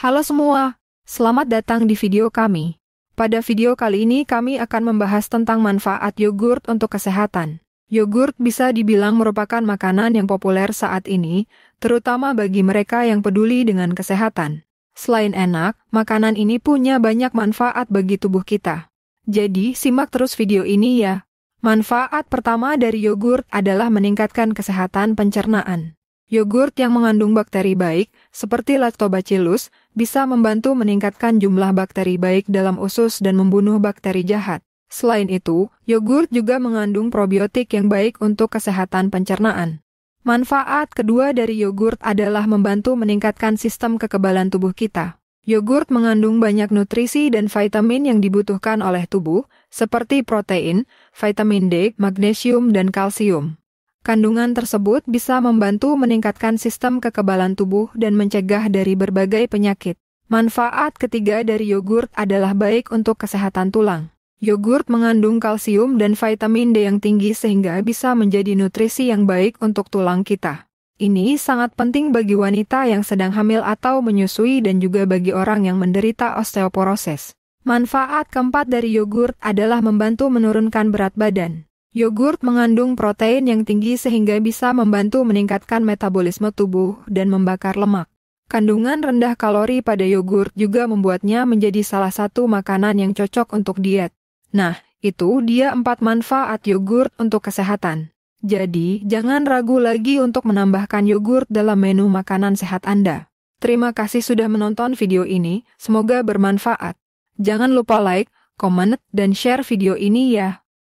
Halo semua, selamat datang di video kami. Pada video kali ini kami akan membahas tentang manfaat yogurt untuk kesehatan. Yogurt bisa dibilang merupakan makanan yang populer saat ini, terutama bagi mereka yang peduli dengan kesehatan. Selain enak, makanan ini punya banyak manfaat bagi tubuh kita. Jadi, simak terus video ini ya. Manfaat pertama dari yogurt adalah meningkatkan kesehatan pencernaan. Yogurt yang mengandung bakteri baik, seperti lactobacillus, bisa membantu meningkatkan jumlah bakteri baik dalam usus dan membunuh bakteri jahat. Selain itu, yogurt juga mengandung probiotik yang baik untuk kesehatan pencernaan. Manfaat kedua dari yogurt adalah membantu meningkatkan sistem kekebalan tubuh kita. Yogurt mengandung banyak nutrisi dan vitamin yang dibutuhkan oleh tubuh, seperti protein, vitamin D, magnesium, dan kalsium. Kandungan tersebut bisa membantu meningkatkan sistem kekebalan tubuh dan mencegah dari berbagai penyakit. Manfaat ketiga dari yogurt adalah baik untuk kesehatan tulang. Yogurt mengandung kalsium dan vitamin D yang tinggi sehingga bisa menjadi nutrisi yang baik untuk tulang kita. Ini sangat penting bagi wanita yang sedang hamil atau menyusui dan juga bagi orang yang menderita osteoporosis. Manfaat keempat dari yogurt adalah membantu menurunkan berat badan. Yogurt mengandung protein yang tinggi sehingga bisa membantu meningkatkan metabolisme tubuh dan membakar lemak. Kandungan rendah kalori pada yogurt juga membuatnya menjadi salah satu makanan yang cocok untuk diet. Nah, itu dia empat manfaat yogurt untuk kesehatan. Jadi, jangan ragu lagi untuk menambahkan yogurt dalam menu makanan sehat Anda. Terima kasih sudah menonton video ini, semoga bermanfaat. Jangan lupa like, comment, dan share video ini ya.